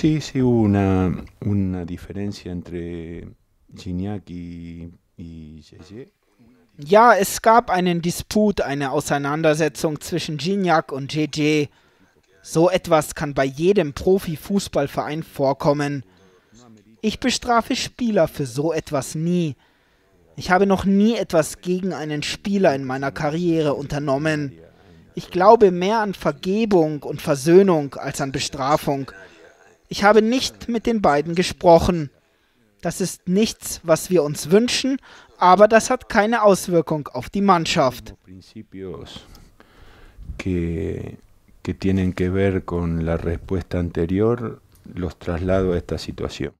Sí, sí hubo una, una diferencia entre Gignac y, y Gégé. Ja, es gab einen Disput, eine Auseinandersetzung zwischen Gignac und JJ. So etwas kann bei jedem Profifußballverein vorkommen. Ich bestrafe Spieler für so etwas nie. Ich habe noch nie etwas gegen einen Spieler in meiner Karriere unternommen. Ich glaube mehr an Vergebung und Versöhnung als an Bestrafung. Ich habe nicht mit den beiden gesprochen. Das ist nichts, was wir uns wünschen, aber das hat keine Auswirkung auf die Mannschaft. Que, que tienen que ver con la respuesta anterior, los traslado a esta situación.